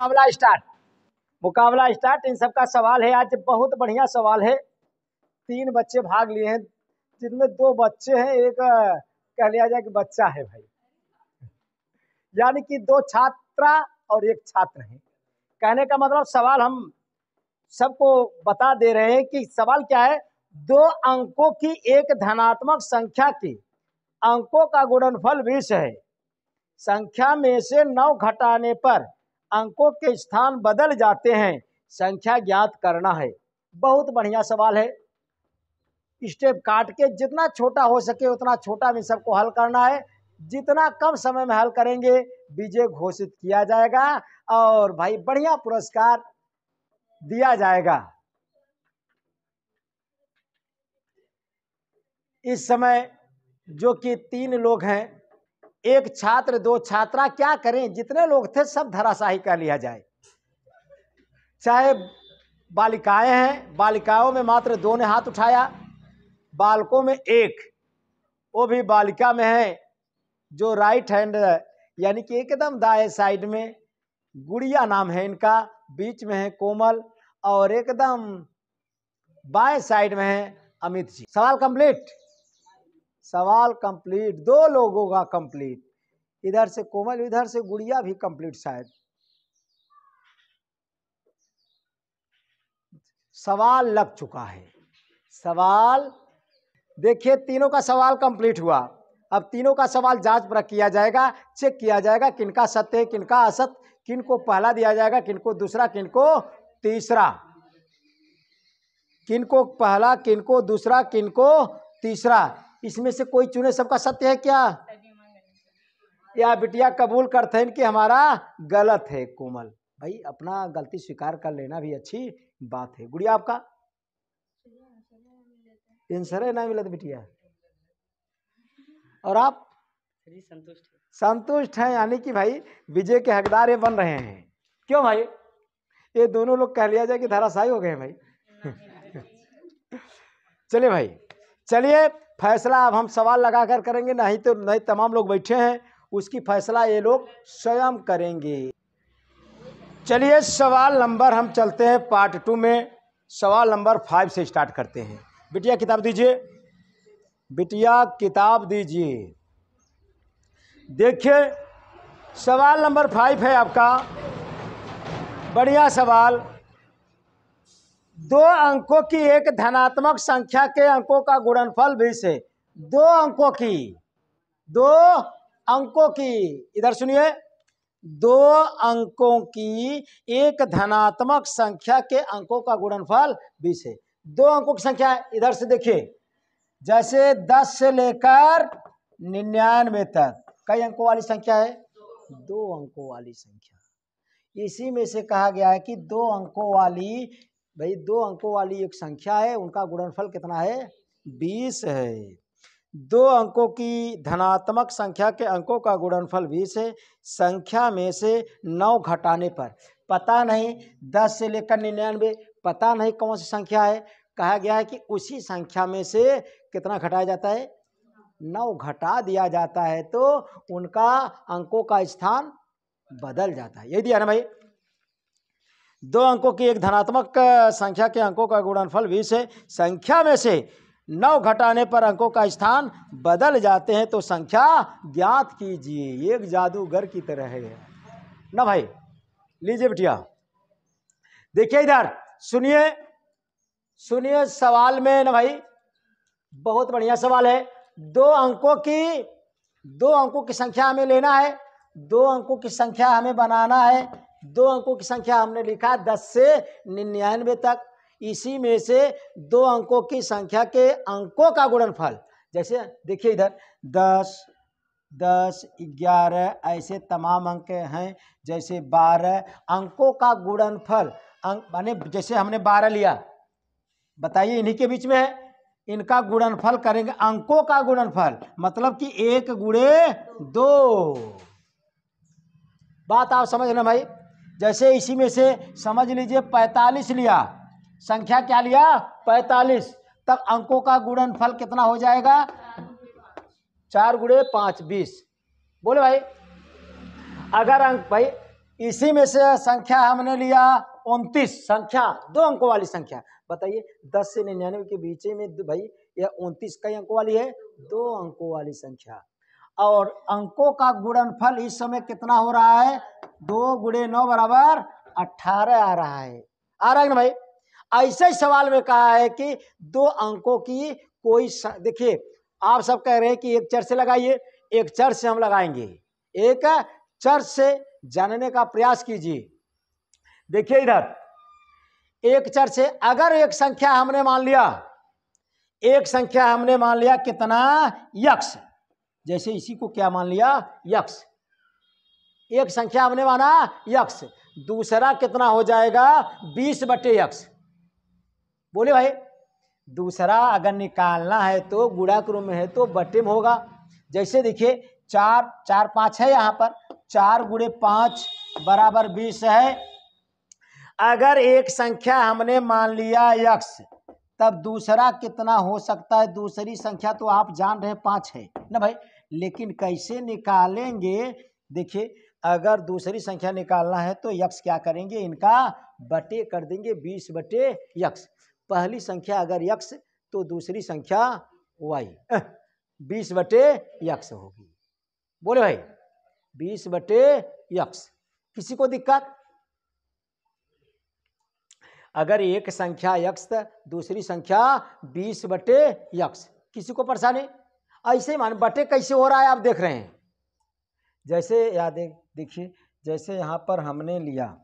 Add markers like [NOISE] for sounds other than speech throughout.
मुकाबला स्टार्ट मुकाबला start in सबका सवाल है आज बहुत बढ़िया सवाल है तीन बच्चे भाग लिए हैं जिनमें दो बच्चे हैं एक कह लिया जाए कि बच्चा है भाई यानी कि दो छात्रा और एक छात्र है कहने का मतलब सवाल हम सबको बता दे रहे हैं कि सवाल क्या है दो अंकों की एक धनात्मक संख्या की अंकों का गुणनफल विष है संख्या में से नौ घटाने पर अंकों के स्थान बदल जाते हैं संख्या ज्ञात करना है बहुत बढ़िया सवाल है स्टेप काट के जितना छोटा हो सके उतना छोटा भी सबको हल करना है जितना कम समय में हल करेंगे विजय घोषित किया जाएगा और भाई बढ़िया पुरस्कार दिया जाएगा इस समय जो कि तीन लोग हैं एक छात्र दो छात्रा क्या करें जितने लोग थे सब धराशाही कर लिया जाए चाहे बालिकाएं हैं बालिकाओं में मात्र दो ने हाथ उठाया बालकों में एक वो भी बालिका में है जो राइट हैंड यानी कि एकदम दाएं साइड में गुड़िया नाम है इनका बीच में है कोमल और एकदम बाएं साइड में है अमित जी सवाल कंप्लीट सवाल कंप्लीट दो लोगों का कंप्लीट इधर से कोमल इधर से गुड़िया भी कंप्लीट शायद सवाल लग चुका है सवाल देखिए तीनों का सवाल कंप्लीट हुआ अब तीनों का सवाल जांच पर किया जाएगा चेक किया जाएगा किनका सत्य है किनका असत किनको पहला दिया जाएगा किनको दूसरा किनको तीसरा किनको पहला किनको दूसरा किनको तीसरा इसमें से कोई चुने सबका सत्य है क्या या बिटिया कबूल करते हैं कि हमारा गलत है कोमल भाई अपना गलती स्वीकार कर लेना भी अच्छी बात है गुड़िया आपका आंसर है ना मिलत तो बिटिया और आप संतुष्ट संतुष्ट हैं यानी कि भाई विजय के हकदार ये बन रहे हैं क्यों भाई ये दोनों लोग कह लिया जाए कि धाराशाही हो गए भाई [LAUGHS] चलिए भाई चलिए फैसला अब हम सवाल लगा कर करेंगे नहीं तो नहीं तमाम लोग बैठे हैं उसकी फैसला ये लोग स्वयं करेंगे चलिए सवाल नंबर हम चलते हैं पार्ट टू में सवाल नंबर फाइव से स्टार्ट करते हैं बिटिया किताब दीजिए बिटिया किताब दीजिए देखिए सवाल नंबर फाइव है आपका बढ़िया सवाल दो अंकों की एक धनात्मक संख्या के अंकों का गुणनफल भी है दो अंकों की दो अंकों की इधर सुनिए दो अंकों की एक धनात्मक संख्या के अंकों का गुणनफल बीस है दो अंकों की संख्या इधर से देखिए जैसे दस से लेकर निन्यानवे तक कई अंकों वाली संख्या है दो अंकों वाली संख्या इसी में से कहा गया है कि दो अंकों वाली भाई दो अंकों वाली एक संख्या है उनका गुणनफल कितना है बीस है दो अंकों की धनात्मक संख्या के अंकों का गुणनफल बीस है संख्या में से नौ घटाने पर पता नहीं दस से लेकर निन्यानवे पता नहीं कौन सी संख्या है कहा गया है कि उसी संख्या में से कितना घटाया जाता है नौ घटा दिया जाता है तो उनका अंकों का स्थान बदल जाता है यही दिया ना भाई दो अंकों की एक धनात्मक संख्या के अंकों का गुणनफल बीस है संख्या में से नौ घटाने पर अंकों का स्थान बदल जाते हैं तो संख्या ज्ञात कीजिए एक जादूगर की तरह है ना भाई लीजिए बिटिया देखिए इधर सुनिए सुनिए सवाल में ना भाई बहुत बढ़िया सवाल है दो अंकों की दो अंकों की संख्या हमें लेना है दो अंकों की संख्या हमें बनाना है दो अंकों की संख्या हमने लिखा दस से निन्यानवे तक इसी में से दो अंकों की संख्या के अंकों का गुणनफल जैसे देखिए इधर दस दस ग्यारह ऐसे तमाम अंक हैं जैसे बारह अंकों का गुणनफल अंक माने जैसे हमने बारह लिया बताइए इन्हीं के बीच में है इनका गुणनफल करेंगे अंकों का गुणनफल मतलब कि एक गुड़े दो बात आप समझ रहे भाई जैसे इसी में से समझ लीजिए पैंतालीस लिया संख्या क्या लिया पैंतालीस तब अंकों का गुणनफल कितना हो जाएगा चार गुड़े पाँच बीस बोले भाई अगर अंक भाई इसी में से संख्या हमने लिया उनतीस संख्या दो अंकों वाली संख्या बताइए दस से निन्यानवे के बीच में भाई यह उनतीस कई अंकों वाली है दो अंकों वाली संख्या और अंकों का गुणनफल इस समय कितना हो रहा है दो गुड़े नौ बराबर अठारह आ रहा है आ रहा है ना भाई ऐसे सवाल में कहा है कि दो अंकों की कोई देखिए आप सब कह रहे हैं कि एक चर से लगाइए एक चर से हम लगाएंगे एक चर से जानने का प्रयास कीजिए देखिए इधर एक चर से अगर एक संख्या हमने मान लिया एक संख्या हमने मान लिया कितना यक्ष जैसे इसी को क्या मान लिया यक्ष एक संख्या हमने माना यक्ष दूसरा कितना हो जाएगा बीस बटे यक्ष बोले भाई दूसरा अगर निकालना है तो गुड़ा क्रम में है तो बटे में होगा जैसे देखिए चार चार पाँच है यहाँ पर चार गुड़े पाँच बराबर बीस है अगर एक संख्या हमने मान लिया यक्ष तब दूसरा कितना हो सकता है दूसरी संख्या तो आप जान रहे पाँच है ना भाई लेकिन कैसे निकालेंगे देखिए अगर दूसरी संख्या निकालना है तो यक्ष क्या करेंगे इनका बटे कर देंगे बीस बटे यक्ष पहली संख्या अगर यक्ष तो दूसरी संख्या वाई बीस बटे यक्ष होगी बोले भाई बीस बटे यक्ष किसी को दिक्कत अगर एक संख्या यक्ष दूसरी संख्या बीस बटे यक्ष किसी को परेशानी ऐसे ही मान बटे कैसे हो रहा है आप देख रहे हैं जैसे याद देखिए जैसे यहाँ पर हमने लिया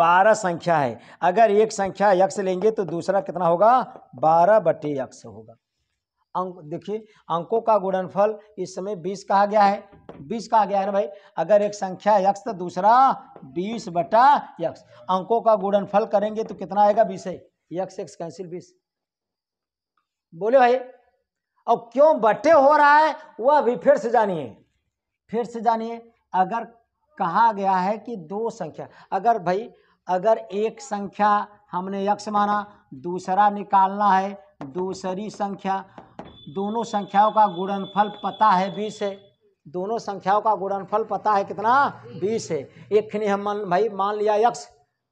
बारह संख्या है अगर एक संख्या यक्ष लेंगे तो दूसरा कितना होगा बारह बटे यक्ष होगा अंक देखिए अंकों का गुणनफल इस समय बीस कहा गया है बीस कहा गया है ना भाई अगर एक संख्या यक्ष तो दूसरा बीस बटा यक्ष अंकों का गुणनफल करेंगे तो कितना आएगा बीस है यक्ष एक्स कैंसिल बीस बोले भाई और क्यों बटे हो रहा है वह भी फिर से जानिए फिर से जानिए अगर कहा गया है कि दो संख्या अगर भाई अगर एक संख्या हमने यक्ष माना दूसरा निकालना है दूसरी संख्या दोनों संख्याओं का गुणनफल पता है बीस है दोनों संख्याओं का गुणनफल पता है कितना बीस है एक ने हम भाई मान लिया यक्ष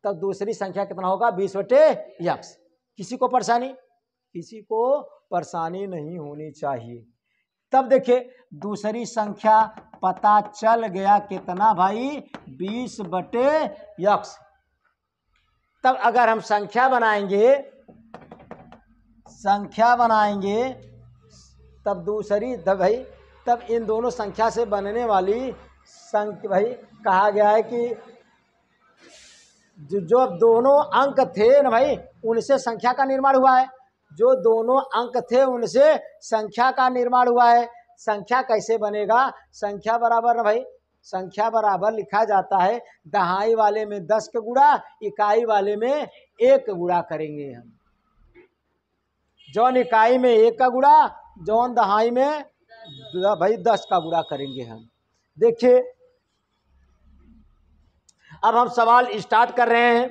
तब दूसरी संख्या कितना होगा बीस बटे यक्ष किसी को परेशानी किसी को परेशानी नहीं होनी चाहिए तब देखिए दूसरी संख्या पता चल गया कितना भाई बीस बटे यक्स तब अगर हम संख्या बनाएंगे संख्या बनाएंगे तब दूसरी तब भाई तब इन दोनों संख्या से बनने वाली संख्या भाई कहा गया है कि जो, जो दोनों अंक थे ना भाई उनसे संख्या का निर्माण हुआ है जो दोनों अंक थे उनसे संख्या का निर्माण हुआ है संख्या कैसे बनेगा संख्या बराबर भाई संख्या बराबर लिखा जाता है दहाई वाले में दस का गुड़ा इकाई वाले में एक गुड़ा करेंगे हम जौन इकाई में एक का गुड़ा जौन दहाई में भाई दस का गुड़ा करेंगे हम देखिए अब हम सवाल स्टार्ट कर रहे हैं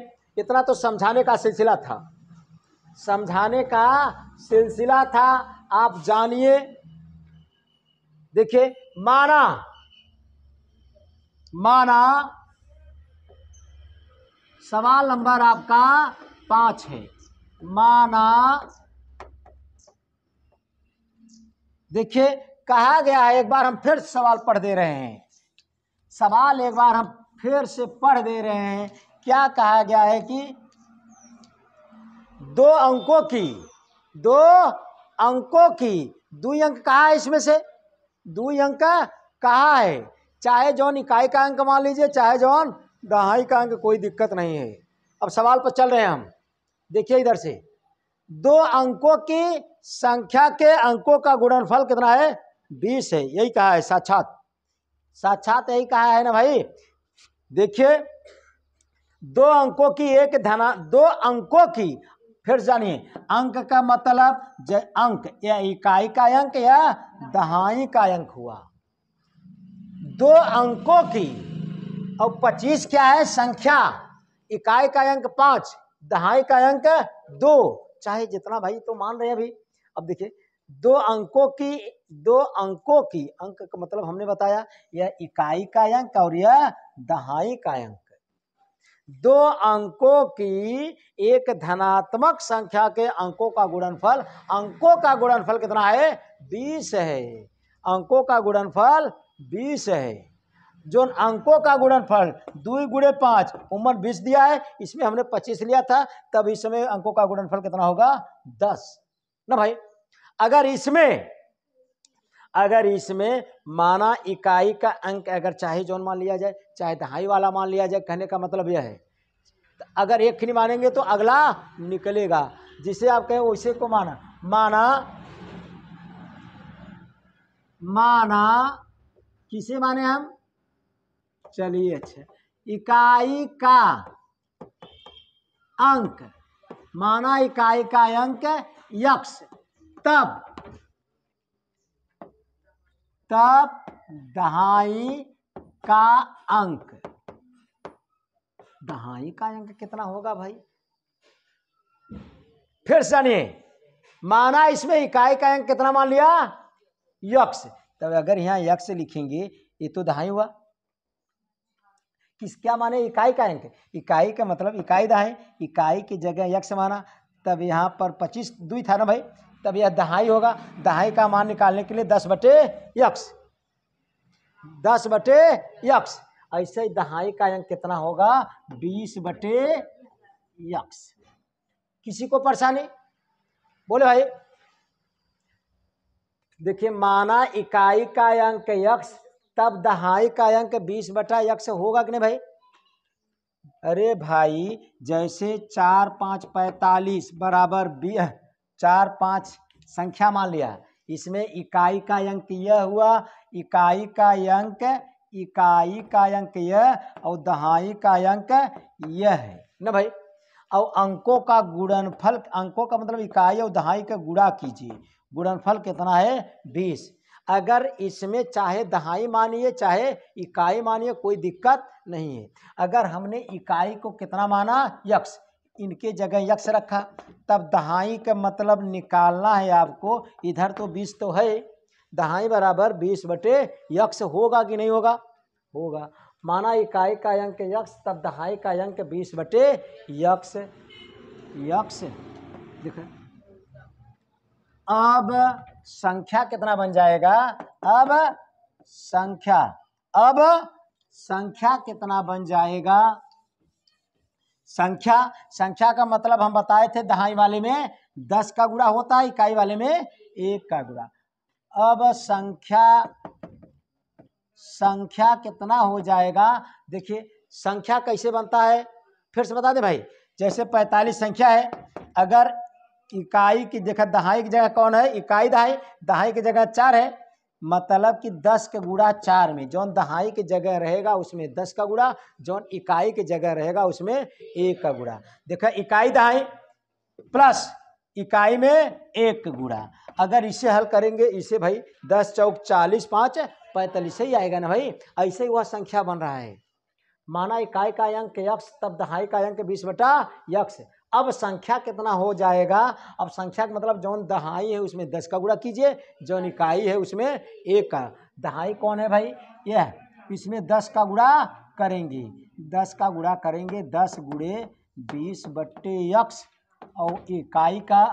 इतना तो समझाने का सिलसिला था समझाने का सिलसिला था आप जानिए देखिए माना माना सवाल नंबर आपका पांच है माना देखिए कहा गया है एक बार हम फिर सवाल पढ़ दे रहे हैं सवाल एक बार हम फिर से पढ़ दे रहे हैं क्या कहा गया है कि दो अंकों की दो अंकों की दो अंक कहा है इसमें से दो अंक कहा है चाहे जौन इकाई का अंक मान लीजिए चाहे जौन दहाई का अंक कोई दिक्कत नहीं है अब सवाल पर चल रहे हैं हम देखिए इधर से दो अंकों की संख्या के अंकों का गुणनफल कितना है बीस है यही कहा है साक्षात साक्षात यही कहा है ना भाई देखिए दो अंकों की एक धना दो अंकों की फिर जानिए अंक का मतलब अंक या इकाई का अंक या दहाई का अंक हुआ दो अंकों की और पच्चीस क्या है संख्या इकाई का अंक पांच दहाई का अंक दो चाहे जितना भाई तो मान रहे हैं अभी अब देखिए दो अंकों की दो अंकों की अंक का मतलब हमने बताया यह इकाई का अंक और यह दहाई का अंक दो अंकों की एक धनात्मक संख्या के अंकों का गुणनफल अंकों का गुणनफल कितना है बीस है अंकों का गुणनफल बीस है जो अंकों का गुणनफल दो गुड़े पाँच उम्र बीस दिया है इसमें हमने पच्चीस लिया था तब इस समय अंकों का गुणनफल कितना होगा दस ना भाई अगर इसमें अगर इसमें माना इकाई का अंक अगर चाहे जोन मान लिया जाए चाहे दहाई वाला मान लिया जाए कहने का मतलब यह है तो अगर एक नहीं मानेंगे तो अगला निकलेगा जिसे आप कहें उसे को माना माना माना किसे माने हम चलिए अच्छा इकाई का अंक माना इकाई का अंक यक्ष तब तब दहाई का अंक दहाई का अंक कितना होगा भाई फिर सुनिए माना इसमें इकाई का अंक कितना मान लिया यक्ष तब अगर यहां यक्ष लिखेंगे ये तो दहाई हुआ किस क्या माने इकाई का अंक इकाई का मतलब इकाई दहाई इकाई की जगह यक्ष माना तब यहां पर पच्चीस दुई था ना भाई तब यह दहाई होगा दहाई का मान निकालने के लिए दस बटे यक्ष दस बटे यक्ष ऐसे ही दहाई का अंक कितना होगा बीस बटे यक्स किसी को परेशानी बोले भाई देखिए माना इकाई का अंक यक्ष तब दहाई का अंक बीस बटा यक्ष होगा कि नहीं भाई अरे भाई जैसे चार पाँच पैंतालीस बराबर बी चार पाँच संख्या मान लिया इसमें इकाई का अंक यह हुआ इकाई का अंक इकाई का अंक यह और दहाई का अंक यह है न भाई और अंकों का गुणनफल अंकों का मतलब इकाई और दहाई का गुणा कीजिए गुणनफल कितना है बीस अगर इसमें चाहे दहाई मानिए चाहे इकाई मानिए कोई दिक्कत नहीं है अगर हमने इकाई को कितना माना यक्ष इनके जगह यक्ष रखा तब दहाई का मतलब निकालना है आपको इधर तो बीस तो है दहाई बराबर बीस बटे यक्ष होगा कि नहीं होगा होगा माना इकाई का अंक यक्ष तब दहाई का अंक बीस बटे यक्ष यक्ष देखो अब संख्या कितना बन जाएगा अब संख्या अब संख्या कितना बन जाएगा संख्या संख्या का मतलब हम बताए थे दहाई वाले में दस का गुणा होता है इकाई वाले में एक का गुणा अब संख्या संख्या कितना हो जाएगा देखिए संख्या कैसे बनता है फिर से बता दे भाई जैसे पैंतालीस संख्या है अगर इकाई की देखा दहाई की जगह कौन है इकाई दहाई दहाई की जगह चार है मतलब कि दस के गुड़ा चार में जौन दहाई के जगह रहेगा उसमें दस का गुड़ा जौन इकाई के जगह रहेगा उसमें एक का गुड़ा देखा इकाई दहाई प्लस इकाई में एक गुड़ा अगर इसे हल करेंगे इसे भाई दस चौक चालीस पाँच पैंतालीस ही आएगा ना भाई ऐसे ही वह संख्या बन रहा है माना इकाई का अंक यक्ष तब दहाई का अंक बीस बटा यक्ष अब संख्या कितना हो जाएगा अब संख्या का मतलब जौन दहाई है उसमें दस का गुड़ा कीजिए जौन इकाई है उसमें एक का दहाई कौन है भाई यह इसमें दस का गुड़ा करेंगे दस का गुड़ा करेंगे दस गुड़े बीस बट्टे यक्स और इकाई का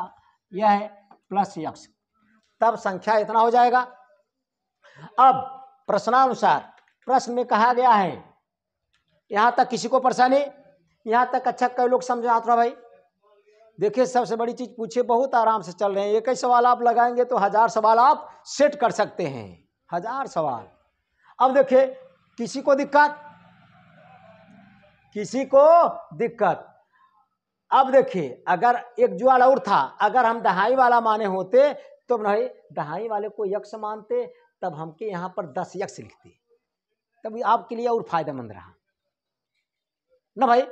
यह है प्लस यक्स तब संख्या इतना हो जाएगा अब प्रश्नानुसार प्रश्न में कहा गया है यहाँ तक किसी को परेशानी यहाँ तक अच्छा कई लोग समझ आता भाई देखिए सबसे बड़ी चीज़ पूछिए बहुत आराम से चल रहे हैं एक ही सवाल आप लगाएंगे तो हज़ार सवाल आप सेट कर सकते हैं हज़ार सवाल अब देखिए किसी को दिक्कत किसी को दिक्कत अब देखिए अगर एक जुआल और था अगर हम दहाई वाला माने होते तो भाई दहाई वाले को यक्ष मानते तब हमके यहाँ पर दस यक्ष लिखते तब आपके लिए और फायदेमंद रहा ना भाई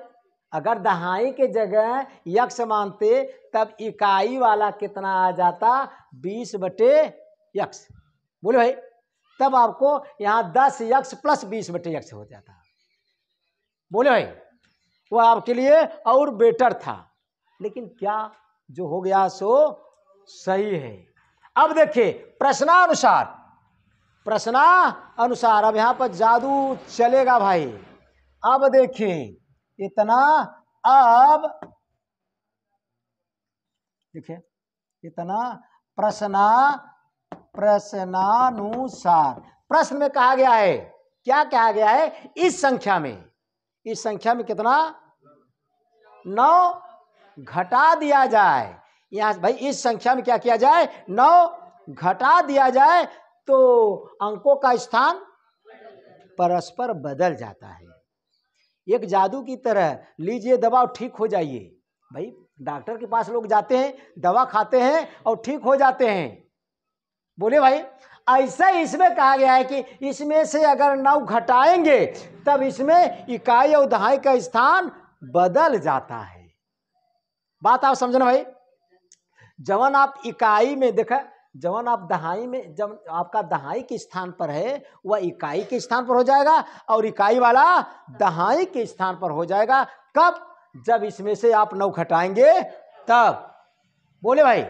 अगर दहाई के जगह यक्ष मानते तब इकाई वाला कितना आ जाता बीस बटे यक्ष बोले भाई तब आपको यहाँ दस यक्ष प्लस बीस बटे यक्ष हो जाता बोले भाई वो आपके लिए और बेटर था लेकिन क्या जो हो गया सो सही है अब देखिए प्रश्नानुसार प्रश्नानुसार अनुसार अब यहाँ पर जादू चलेगा भाई अब देखें इतना अब देखिए इतना प्रश्ना प्रश्नानुसार प्रश्न में कहा गया है क्या कहा गया है इस संख्या में इस संख्या में कितना नौ घटा दिया जाए यहां भाई इस संख्या में क्या किया जाए नौ घटा दिया जाए तो अंकों का स्थान परस्पर बदल जाता है एक जादू की तरह लीजिए दवा और ठीक हो जाइए भाई डॉक्टर के पास लोग जाते हैं दवा खाते हैं और ठीक हो जाते हैं बोले भाई ऐसा इसमें कहा गया है कि इसमें से अगर नव घटाएंगे तब इसमें इकाई और दहाई का स्थान बदल जाता है बात आप समझना भाई जवन आप इकाई में देखा जवन आप दहाई में जब आपका दहाई के स्थान पर है वह इकाई के स्थान पर हो जाएगा और इकाई वाला दहाई के स्थान पर हो जाएगा कब जब इसमें से आप नौ घटाएंगे तब बोले भाई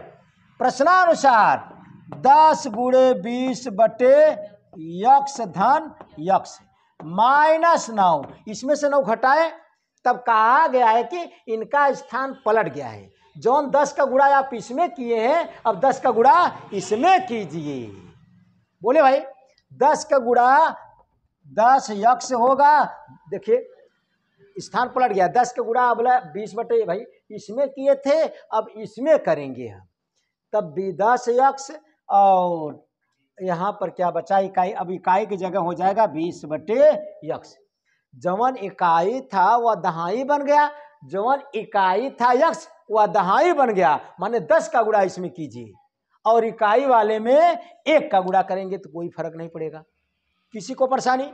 प्रश्नानुसार दस बूढ़े बीस बटे यक्ष धन यक्ष माइनस नौ इसमें से नौ घटाए तब कहा गया है कि इनका स्थान पलट गया है जौन दस का गुड़ा आप इसमें किए हैं अब दस का गुड़ा इसमें कीजिए बोले भाई दस का गुड़ा दस यक्ष होगा देखिए स्थान पलट गया दस का गुड़ा बोला बीस बटे भाई इसमें किए थे अब इसमें करेंगे हम तब भी दस यक्ष और यहाँ पर क्या बचा इकाई अब इकाई की जगह हो जाएगा बीस बटे यक्ष जवन इकाई था वह दहाई बन गया जवन इकाई था यक्ष वह दहाई बन गया माने दस का गुड़ा इसमें कीजिए और इकाई वाले में एक का गुड़ा करेंगे तो कोई फर्क नहीं पड़ेगा किसी को परेशानी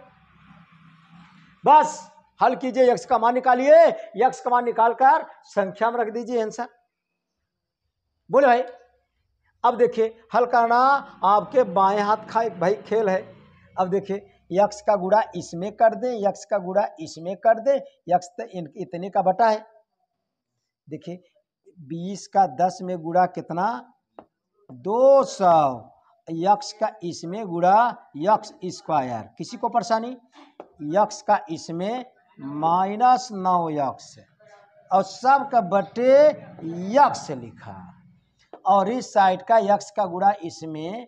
बस हल कीजिए यक्ष का मान निकालिए यक्ष का मान निकालकर संख्या में रख दीजिए आंसर बोले भाई अब देखिए हल करना आपके बाएं हाथ का एक भाई खेल है अब देखिए यक्ष का गुड़ा इसमें कर दें यक्ष का गुड़ा इसमें कर दें यक्ष तो इतने का बटा है देखिए बीस का दस में गुड़ा कितना दो सौ यक्ष का इसमें गुड़ा यक्ष स्क्वायर किसी को परेशानी यक्ष का इसमें माइनस नौ यक्ष और सब का बटे यक्ष लिखा और इस साइड का यक्ष का गुड़ा इसमें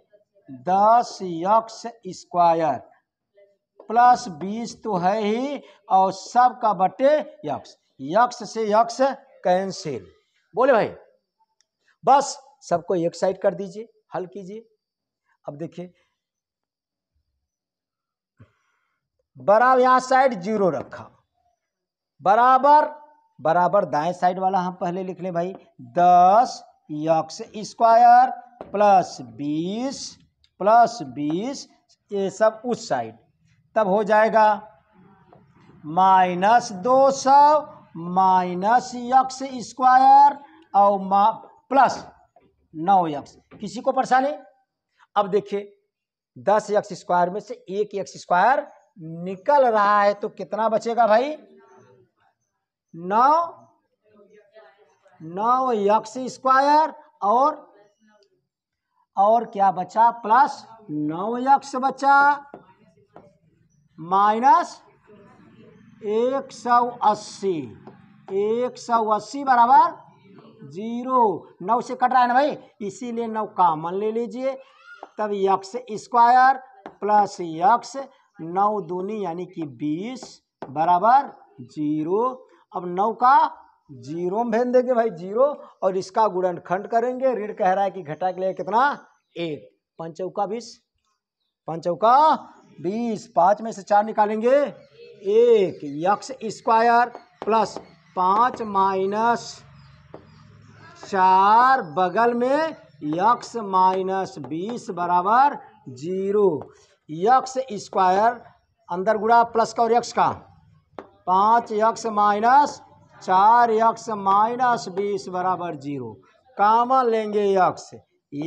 दस यक्ष स्क्वायर प्लस बीस तो है ही और सब का बटे यक्ष यक्ष से यक्ष कैंसिल बोले भाई बस सबको एक साइड कर दीजिए हल कीजिए अब देखिए बराबर यहां साइड जीरो रखा बराबर बराबर दाएं साइड वाला हम पहले लिख लें भाई दस यक्स स्क्वायर प्लस बीस प्लस बीस ये सब उस साइड तब हो जाएगा माइनस दो सौ माइनस यक्स स्क्वायर और मा प्लस नौ यक्स किसी को परेशानी अब देखिए दस यक्स स्क्वायर में से एक यक्स स्क्वायर निकल रहा है तो कितना बचेगा भाई नौ नौ यक्स स्क्वायर और और क्या बचा प्लस नौ यक्स बचा माइनस एक सौ अस्सी एक सौ अस्सी बराबर जीरो नौ से कट रहा है ना भाई इसीलिए नौ कामन ले लीजिए तब यक्स स्क्वायर प्लस यक्स नौ दूनी यानी कि बीस बराबर जीरो अब नौ का जीरो में भेज देंगे भाई जीरो और इसका गुणनखंड करेंगे ऋण कह रहा है कि घटा के लिए कितना एक पंचौका बीस पंचौका बीस पाँच में से चार निकालेंगे एक यक्स स्क्वायर प्लस पाँच माइनस चार बगल में यक्स माइनस बीस बराबर जीरो यक्स स्क्वायर अंदर गुड़ा प्लस का और यक्स का पाँच यक्स माइनस चार यक्स माइनस बीस बराबर जीरो कामन लेंगे यक्स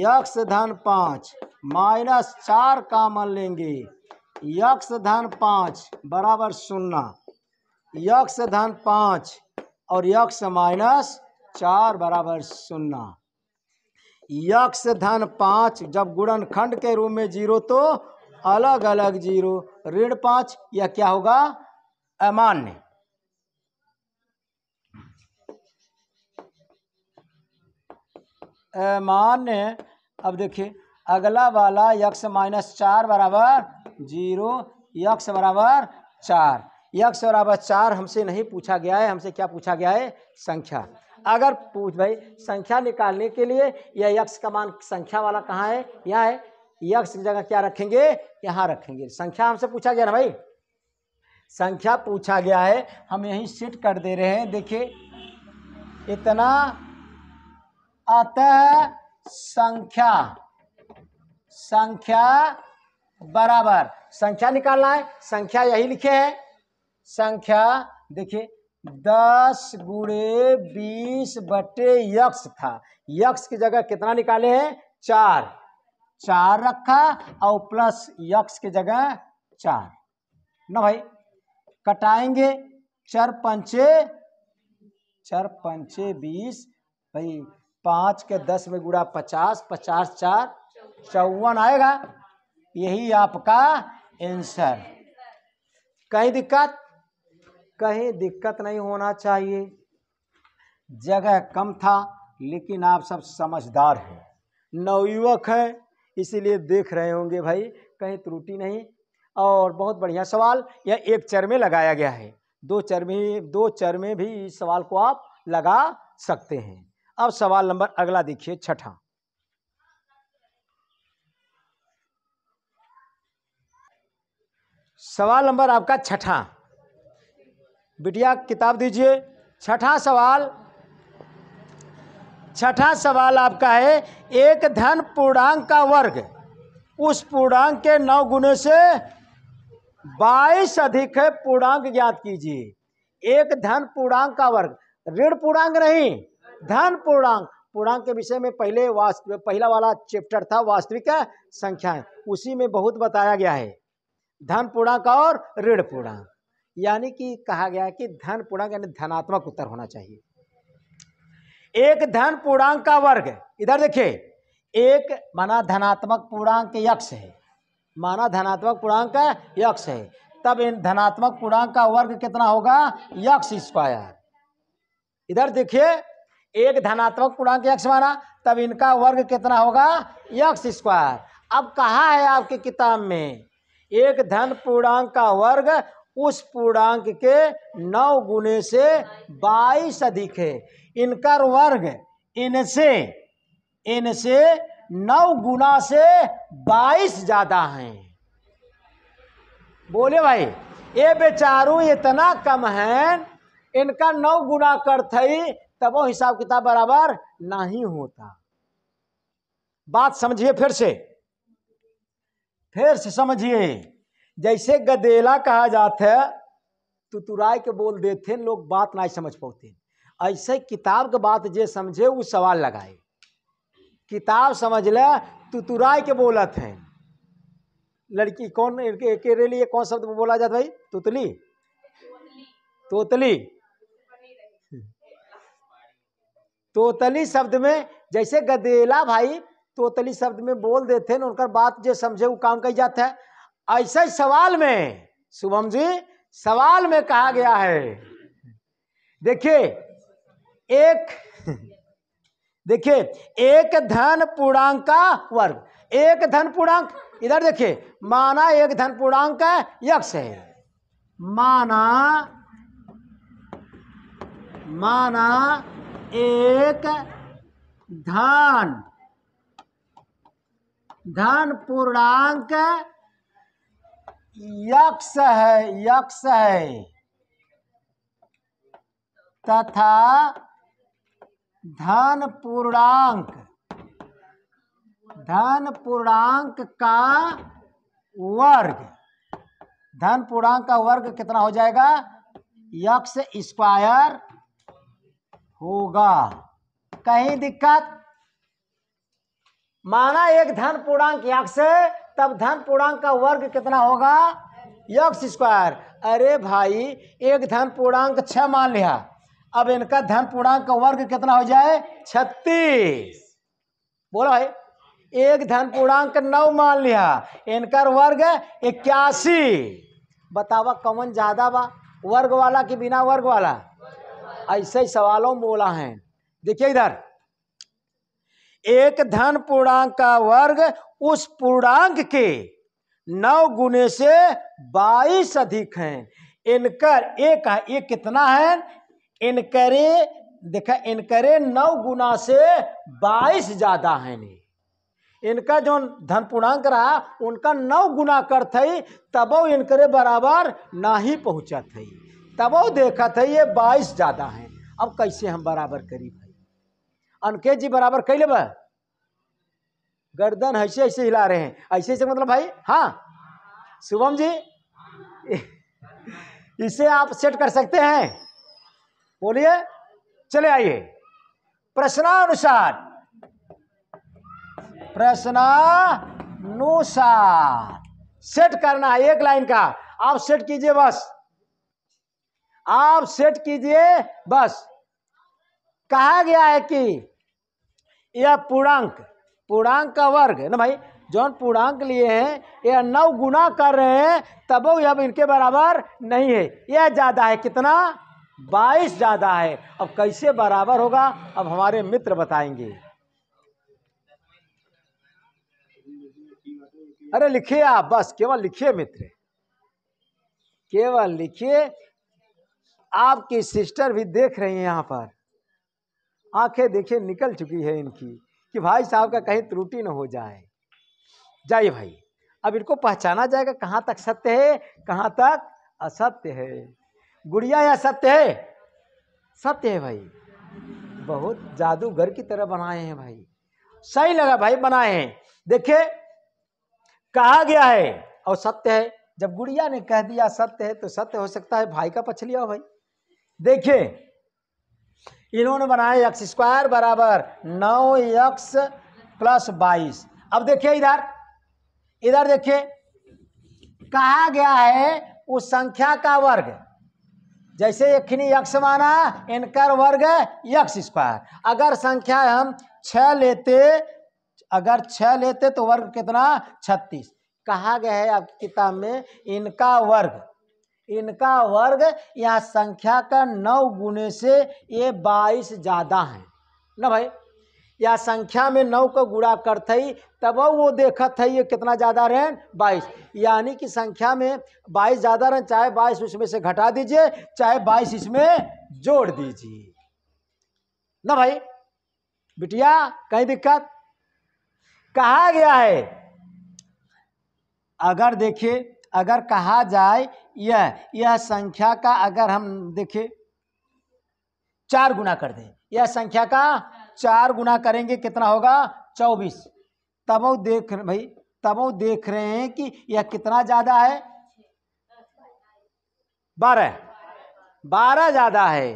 यक्स धन पाँच माइनस चार कामन लेंगे यक्स धन पाँच बराबर सुन्ना यक्स धन पाँच और यक्स माइनस चार बराबर सुन्ना यक्ष धन पाँच जब गुणन खंड के रूप में जीरो तो अलग अलग जीरो ऋण पाँच यह क्या होगा अमान्य अमान्य अब देखिए अगला वाला यक्ष माइनस चार बराबर जीरो यक्ष बराबर चार यक्ष बराबर चार हमसे नहीं पूछा गया है हमसे क्या पूछा गया है संख्या अगर पूछ भाई संख्या निकालने के लिए यह यक्ष का मान संख्या वाला कहाँ है यहाँ है यक्ष की जगह क्या रखेंगे यहाँ रखेंगे संख्या हमसे पूछा गया ना भाई संख्या पूछा गया है हम यहीं सेट कर दे रहे हैं देखिए इतना अतः संख्या संख्या बराबर संख्या निकालना है संख्या यही लिखे हैं संख्या देखिए दस गुड़े बीस बटे यक्स था यक्स की जगह कितना निकाले हैं चार चार रखा और प्लस यक्स की जगह चार न भाई कटाएंगे चार पंचे चार पंचे बीस भाई पाँच के दस में गुड़ा पचास पचास चार चौवन आएगा यही आपका आंसर कहीं दिक्कत कहीं दिक्कत नहीं होना चाहिए जगह कम था लेकिन आप सब समझदार हैं नवयुवक हैं इसीलिए देख रहे होंगे भाई कहीं त्रुटि नहीं और बहुत बढ़िया सवाल यह एक चर में लगाया गया है दो चर में दो चर में भी इस सवाल को आप लगा सकते हैं अब सवाल नंबर अगला देखिए छठा सवाल नंबर आपका छठा बिटिया किताब दीजिए छठा सवाल छठा सवाल आपका है एक धन पूर्णांक का वर्ग उस पूर्णांक के नौ गुने से बाईस अधिक है पूर्णांक ज्ञात कीजिए एक धन पूर्णांक का वर्ग ऋण पूर्णांक नहीं धन पूर्णांक पूर्णांक के विषय में पहले वास्तव पहला वाला चैप्टर था वास्तविक संख्याएं उसी में बहुत बताया गया है धन पूर्णांक और ऋण पूर्णांक यानी कि कहा गया कि धन पूर्णांक यानी धनात्मक उत्तर होना चाहिए एक धन पूर्णांक का वर्ग इधर देखिए एक माना धनात्मक पूर्णांक यक्ष है माना धनात्मक पूर्णांक यक्ष है तब इन धनात्मक पूर्णांक का वर्ग कितना होगा यक्ष स्क्वायर इधर देखिए एक धनात्मक पूर्णांक यक्ष माना तब इनका वर्ग कितना होगा यक्ष स्क्वायर अब कहा है आपकी किताब में एक धन पूर्णांक का वर्ग उस पूर्णांक के नौ गुने से बाईस अधिक है इनका वर्ग इनसे इनसे नौ गुना से बाईस ज़्यादा हैं बोले भाई ये बेचारू इतना कम हैं इनका नौ गुना कर थी तब वो हिसाब किताब बराबर नहीं होता बात समझिए फिर से फिर से समझिए जैसे गदेला कहा जाता है तुतुराय के बोल देते लोग बात ना समझ पाते ऐसे किताब के बात जे समझे वो सवाल लगाए किताब समझ ले तुतुराय के बोलत है लड़की कौन के लिए कौन शब्द बोला जाता भाई तुतली तोतली तोतली शब्द में जैसे गदेला भाई तोतली शब्द में बोल देते हैं उनका बात जो समझे वो काम कही जाता है ऐसे सवाल में शुभम जी सवाल में कहा गया है देखिए एक देखिए एक धन पूर्णांक का वर्ग एक धन पूर्णांक इधर देखिए माना एक धन पूर्णांक का यक्ष है माना माना एक धन धन पूर्णांक यक्ष है यक्ष है तथा धन पूर्णांक धन पूर्णांक का वर्ग धन पूर्णांक का वर्ग कितना हो जाएगा यक्ष स्क्वायर होगा कहीं दिक्कत माना एक धन पूर्णांक यक्ष तब धन पूर्णांक का वर्ग कितना होगा यक्स स्क्वायर अरे भाई एक धन पूर्णांक छः मान लिया अब इनका धन पूर्णांक का वर्ग कितना हो जाए छत्तीस बोलो भाई एक धन पूर्णांक नौ मान लिया इनका वर्ग इक्यासी बतावा कमन ज़्यादा बा वर्ग वाला कि बिना वर्ग वाला ऐसे ही सवालों में बोला है देखिए इधर एक धन पूर्णांक का वर्ग उस पूर्णांक के नौ गुने से बाईस अधिक हैं इनकर एक है कितना है इनकरे देखा इनकरे नौ गुना से बाईस ज्यादा है इनका जो धन पूर्णांक रहा उनका नौ गुना कर थी तबो इनकरे बराबर ना ही पहुँचा थे तबो देखा था ये बाईस ज्यादा है अब कैसे हम बराबर करी भाई अनके जी बराबर कर बा गर्दन ऐसे ऐसे हिला रहे हैं ऐसे ऐसे मतलब भाई हाँ शुभम जी इसे आप सेट कर सकते हैं बोलिए चले आइए प्रश्नानुसार प्रश्नानुसार सेट करना है एक लाइन का आप सेट कीजिए बस आप सेट कीजिए बस कहा गया है कि यह पूर्णांक पूर्णांक का वर्ग है ना भाई जौन पूर्णांक लिए हैं यह नौ गुना कर रहे हैं तब अब इनके बराबर नहीं है यह ज़्यादा है कितना बाईस ज़्यादा है अब कैसे बराबर होगा अब हमारे मित्र बताएंगे अरे लिखिए आप बस केवल लिखिए मित्र केवल लिखिए आपकी सिस्टर भी देख रही हैं यहाँ पर आंखें देखिए निकल चुकी है इनकी कि भाई साहब का कहीं त्रुटि न हो जाए जाइए भाई अब इनको पहचाना जाएगा कहाँ तक सत्य है कहाँ तक असत्य है गुड़िया या सत्य है सत्य है भाई बहुत जादूगर की तरह बनाए हैं भाई सही लगा भाई बनाए हैं देखिए कहा गया है और सत्य है जब गुड़िया ने कह दिया सत्य है तो सत्य हो सकता है भाई का पछ लिया भाई देखिए इन्होंने बनाया एक्स स्क्वायर बराबर नौ एक्स प्लस बाईस अब देखिए इधर इधर देखिए कहा गया है उस संख्या का वर्ग जैसे यखनी यक्ष माना इनकर वर्ग यक्ष स्क्वायर अगर संख्या हम छः लेते अगर छः लेते तो वर्ग कितना छत्तीस कहा गया है आपकी किताब में इनका वर्ग इनका वर्ग या संख्या का नौ गुने से ये बाईस ज़्यादा हैं ना भाई या संख्या में नौ का गुणा करते ही तब वो देखत है ये कितना ज़्यादा रहें बाईस यानी कि संख्या में बाईस ज़्यादा रहें चाहे बाईस उसमें से घटा दीजिए चाहे बाईस इसमें जोड़ दीजिए ना भाई बिटिया कहीं दिक्कत कहा गया है अगर देखिए अगर कहा जाए यह यह संख्या का अगर हम देखें चार गुना कर दें यह संख्या का चार गुना करेंगे कितना होगा चौबीस तब वो देख भाई तब देख रहे हैं कि यह कितना ज़्यादा है बारह बारह ज़्यादा है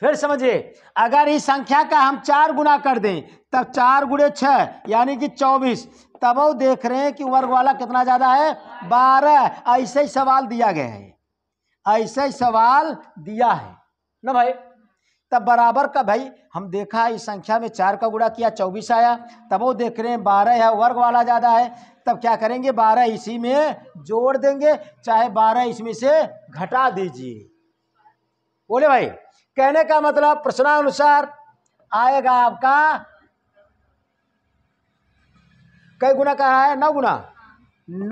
फिर समझिए अगर इस संख्या का हम चार गुना कर दें तब चार गुड़े छह यानी कि चौबीस तब वो देख रहे हैं कि वर्ग वाला कितना ज़्यादा है बारह ऐसे ही सवाल दिया गया है ऐसे ही सवाल दिया है ना भाई तब बराबर का भाई हम देखा इस संख्या में चार का गुड़ा किया चौबीस आया तब वो देख रहे हैं बारह है वर्ग वाला ज़्यादा है तब क्या करेंगे बारह इसी में जोड़ देंगे चाहे बारह इसमें से घटा दीजिए बोले भाई कहने का मतलब प्रश्नानुसार आएगा आपका कई गुना का है नौ गुना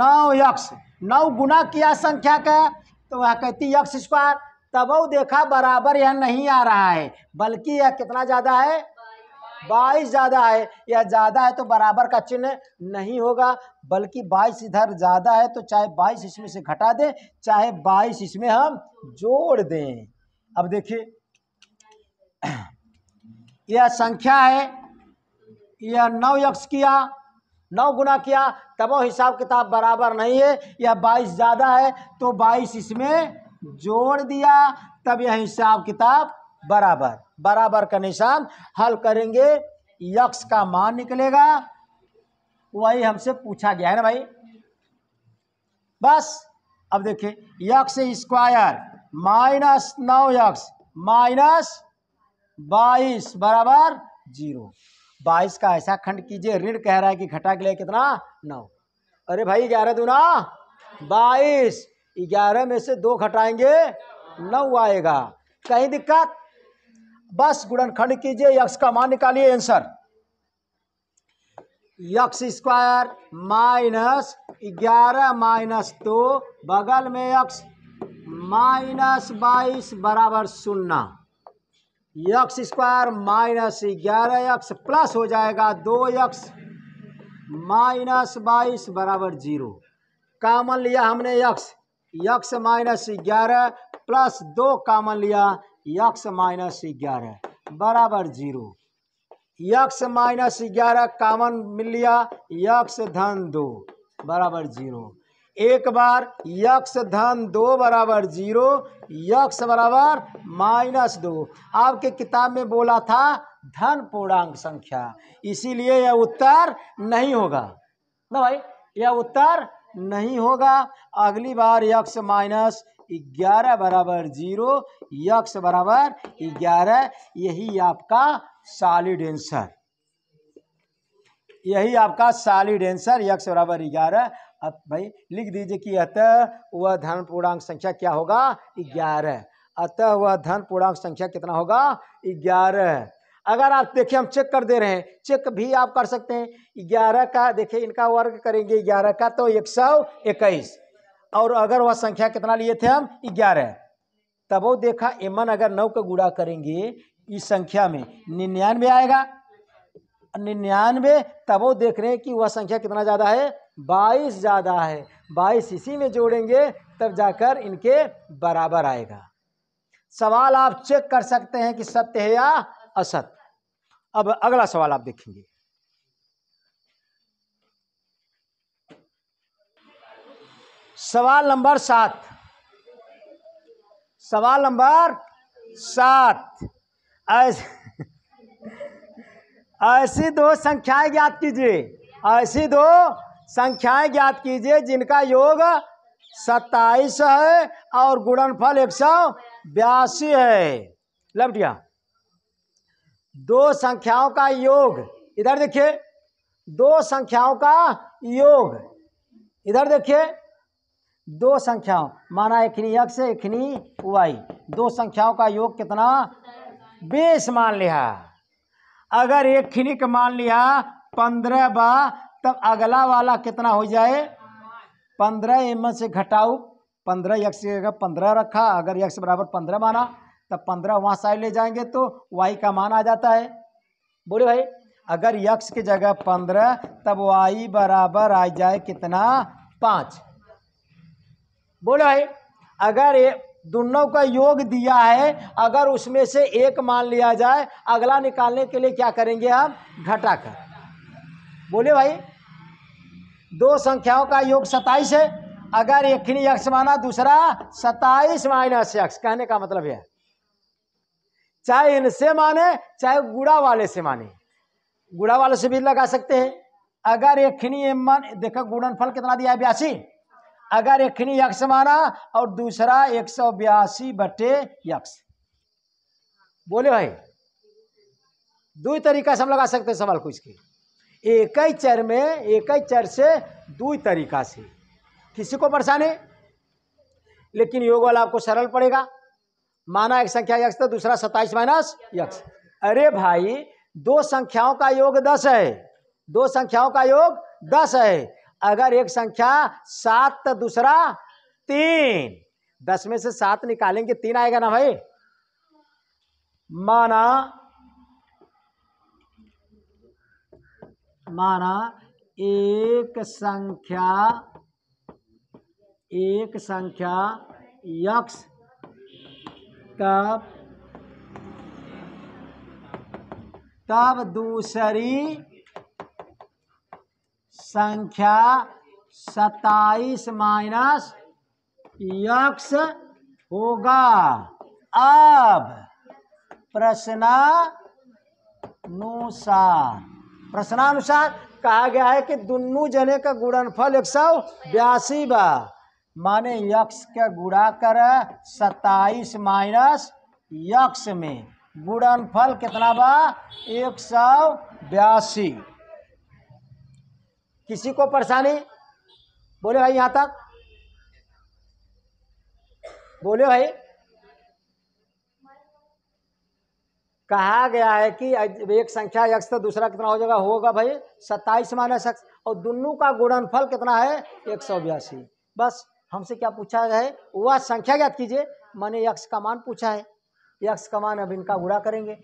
नौ यक्ष नौ गुना किया संख्या का तो वह कहती यक्ष स्क्वायर तब वो देखा बराबर यह नहीं आ रहा है बल्कि यह कितना ज़्यादा है बाईस ज़्यादा है यह ज़्यादा है तो बराबर का चिन्ह नहीं होगा बल्कि बाईस इधर ज़्यादा है तो चाहे बाईस इसमें से घटा दें चाहे बाईस इसमें हम जोड़ दें अब देखिए यह संख्या है यह नौ यक्ष किया नौ गुना किया तब हिसाब किताब बराबर नहीं है या बाईस ज़्यादा है तो बाईस इसमें जोड़ दिया तब यह हिसाब किताब बराबर बराबर का निशान हल करेंगे यक्ष का मान निकलेगा वही हमसे पूछा गया है ना भाई बस अब देखिए यक्ष स्क्वायर माइनस नौ यक्ष माइनस बाईस बराबर जीरो बाईस का ऐसा खंड कीजिए ऋण कह रहा है कि घटा के लिए कितना नौ अरे भाई ग्यारह दूना बाईस ग्यारह में से दो घटाएंगे नौ आएगा कहीं दिक्कत बस गुणनखंड कीजिए यक्ष का मान निकालिए आंसर यक्स स्क्वायर माइनस ग्यारह माइनस दो बगल में यक्स माइनस बाईस बराबर सुनना यक्स स्क्वायर माइनस ग्यारह यक्स प्लस हो जाएगा दो यक्स माइनस बाईस बराबर जीरो कामन लिया हमने यक्स यक्स माइनस ग्यारह प्लस दो कामन लिया यक्स माइनस ग्यारह बराबर जीरो यक्स माइनस ग्यारह कामन मिल लिया यक्स धन दो बराबर जीरो एक बार यक्ष धन दो बराबर जीरो यक्ष बराबर माइनस दो आपके किताब में बोला था धन पूर्णांक संख्या इसीलिए यह उत्तर नहीं होगा ना भाई यह उत्तर नहीं होगा अगली बार यक्ष माइनस ग्यारह बराबर जीरो यक्ष बराबर ग्यारह यही आपका सॉलिड आंसर यही आपका सॉलिड आंसर यक्ष बराबर ग्यारह अब भाई लिख दीजिए कि अतः वह धन पूर्णांक संख्या क्या होगा ग्यारह अतः वह धन पूर्णांक संख्या कितना होगा ग्यारह अगर आप देखिए हम चेक कर दे रहे हैं चेक भी आप कर सकते हैं ग्यारह का देखिए इनका वर्ग करेंगे ग्यारह का तो एक सौ इक्कीस और अगर वह संख्या कितना लिए थे हम ग्यारह तब वो देखा एमन अगर नौ का गुड़ा करेंगे इस संख्या में निन्यानवे आएगा निन्यानवे तब वो देख रहे हैं कि वह संख्या कितना ज़्यादा है बाईस ज़्यादा है बाईस इसी में जोड़ेंगे तब जाकर इनके बराबर आएगा सवाल आप चेक कर सकते हैं कि सत्य है या असत अब अगला सवाल आप देखेंगे सवाल नंबर सात सवाल नंबर सात ऐसी दो संख्याएं ज्ञात कीजिए ऐसी दो संख्याएं ज्ञात कीजिए जिनका योग सत्ताईस है और गुणनफल एक सौ बयासी है लपटिया दो संख्याओं का योग इधर देखिए दो संख्याओं का योग इधर देखिए दो संख्याओं माना एक एक्स एकनी वाई दो संख्याओं का योग कितना बीस मान लिया अगर एक खिनिक मान लिया पंद्रह बा तब अगला वाला कितना हो जाए पंद्रह एम से घटाओ पंद्रह यक्स की जगह पंद्रह रखा अगर यक्स बराबर पंद्रह माना तब पंद्रह वहाँ साइड ले जाएंगे तो वाई का मान आ जाता है बोले भाई अगर यक्स की जगह पंद्रह तब वाई बराबर आ जाए कितना पाँच बोले भाई अगर ये दोनों का योग दिया है अगर उसमें से एक मान लिया जाए अगला निकालने के लिए क्या करेंगे हम घटा कर बोले भाई दो संख्याओं का योग सताइस है अगर ही यक्ष माना दूसरा सताइस माइनस यक्ष कहने का मतलब है चाहे इनसे माने चाहे गुड़ा वाले से माने गुड़ा वाले से भी लगा सकते हैं अगर ही मन देखो फल कितना दिया है बयासी अगर एक ही यक्ष माना और दूसरा एक सौ बयासी बटे यक्ष बोले भाई दो तरीका से हम लगा सकते हैं सवाल को इसके एक ही चर में एक ही चर से दो तरीका से किसी को परेशानी लेकिन योग वाला आपको सरल पड़ेगा माना एक संख्या यक्ष तो दूसरा सत्ताईस माइनस यक्ष अरे भाई दो संख्याओं का योग दस है दो संख्याओं का योग दस है अगर एक संख्या सात तो दूसरा तीन दस में से सात निकालेंगे तीन आएगा ना भाई माना माना एक संख्या एक संख्या यक्ष का तब दूसरी संख्या सताइस माइनस यक्ष होगा अब प्रश्नानुसार प्रश्नानुसार कहा गया है कि दुनू जने का गुणनफल एक सौ बयासी बा माने यक्ष का गुड़ा कर सत्ताईस माइनस यक्ष में गुणनफल कितना बा एक सौ बयासी किसी को परेशानी बोले भाई यहाँ तक बोले भाई कहा गया है कि एक संख्या यक्ष तो दूसरा कितना हो जाएगा होगा भाई सत्ताईस माइनस एक्स और दोनों का गुणनफल कितना है एक सौ बयासी बस हमसे क्या पूछा है वह संख्या ज्ञात कीजिए मैंने यक्ष का मान पूछा है यक्ष का मान अब इनका गुणा करेंगे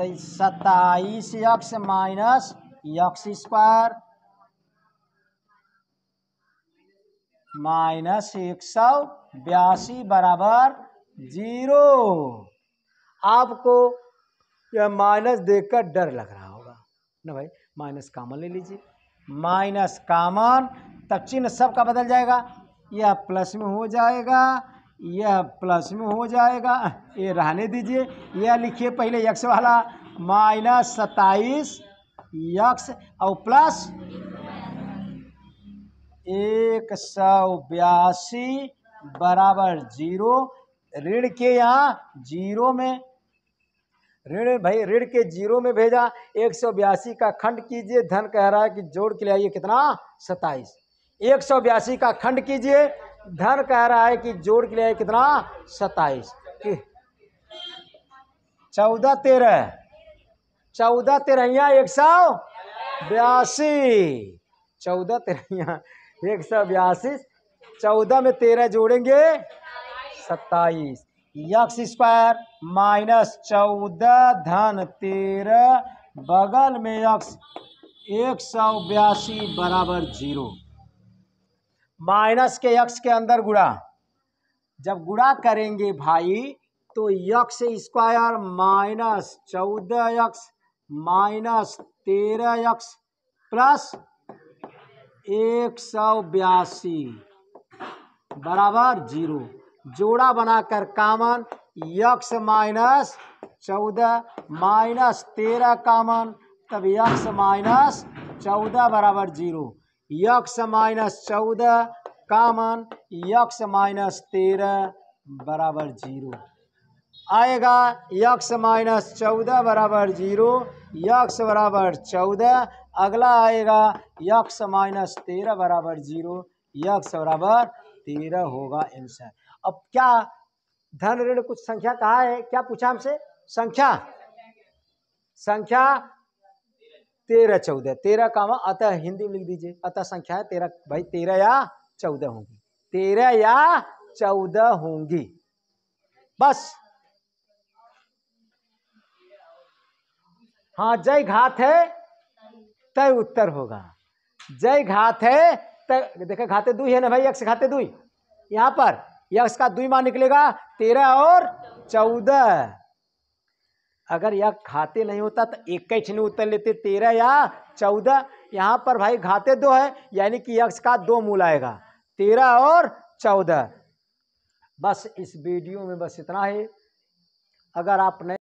तो सत्ताईस यक्ष माइनस यक्ष स्क्वायर माइनस एक सौ बयासी बराबर जीरो आपको या माइनस देखकर डर लग रहा होगा ना भाई माइनस कामन ले लीजिए माइनस कामन तब चिन्ह सबका बदल जाएगा यह प्लस में हो जाएगा यह प्लस में हो जाएगा ये रहने दीजिए यह लिखिए पहले यक्स वाला माइनस सताइस यक्स और प्लस एक सौ बयासी बराबर जीरो ऋण के यहाँ जीरो में ऋण भाई ऋण के जीरो में भेजा एक सौ बयासी का खंड कीजिए धन कह रहा है कि जोड़ के ले आइए कितना सताइस एक सौ बयासी का खंड कीजिए धन कह रहा है कि जोड़ के ले आइए कितना सताइस चौदह तेरह चौदह तेरहिया एक सौ बयासी चौदह तेरहिया एक सौ बयासी चौदह में तेरह जोड़ेंगे सत्ताईस यक्स स्क्वायर माइनस चौदह धन तेरह बगल में यक्स एक सौ बयासी बराबर जीरो माइनस के यक्स के अंदर गुड़ा जब गुड़ा करेंगे भाई तो यक्स स्क्वायर माइनस चौदह यक्स माइनस तेरह यक्स प्लस एक सौ बयासी बराबर जीरो जोड़ा बनाकर कामन यक्स माइनस चौदह माइनस तेरह कामन तब यक्स माइनस चौदह बराबर जीरो यक्स माइनस चौदह कामन यक्स माइनस तेरह बराबर जीरो आएगा यक्स माइनस चौदह बराबर जीरो यक्स बराबर चौदह अगला आएगा यक्स माइनस तेरह बराबर जीरो यक्स बराबर तेरह होगा आंसर अब क्या धन ऋण कुछ संख्या कहा है क्या पूछा हमसे संख्या संख्या तेरह चौदह तेरह का अतः हिंदी में लिख दीजिए अतः संख्या है तेरह भाई तेरह या चौदह होंगी तेरह या चौदह होंगी बस हाँ जय घात है तय उत्तर होगा जय घात है तय देखे घाते दुई है ना भाई एक से घाते दुई यहां पर या इसका दुई माह निकलेगा तेरह और चौदह अगर यह खाते नहीं होता तो एक कैच नहीं उतर लेते तेरह या चौदह यहाँ पर भाई घाते दो है यानी कि यक्ष का दो मूल आएगा तेरह और चौदह बस इस वीडियो में बस इतना ही अगर आप नए